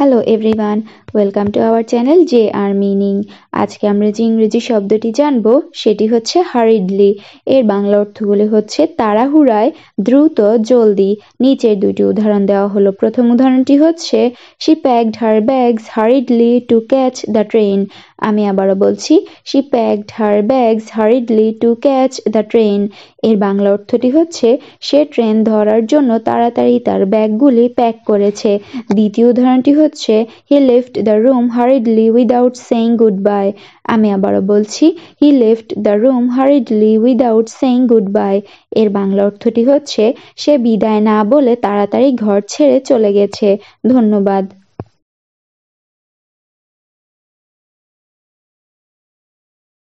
Hello everyone, welcome to our channel JR Meaning. আজকে আমরা যে ইংরেজি শব্দটি জানব সেটি হচ্ছে হারিডলি এর বাংলা অর্থগুলি হচ্ছে তাড়াহুড়ায় দ্রুত জলদি নিচের দুটি উদাহরণ দেওয়া হলো প্রথম উদাহরণটি হচ্ছে she packed her bags hurriedly to catch the train আমি আবারও বলছি she packed her bags hurriedly to catch the train এর বাংলা অর্থটি হচ্ছে সে ট্রেন ধরার জন্য তাড়াতাড়ি তার ব্যাগগুলি প্যাক করেছে দ্বিতীয় উদাহরণটি হচ্ছে he lift the room hurriedly without saying good bye হয় আমি আবারও বলছি he left the room hurriedly without saying good bye এর বাংলা অর্থটি হচ্ছে সে বিদায় না বলে তাড়াতাড়ি ঘর ছেড়ে চলে গেছে ধন্যবাদ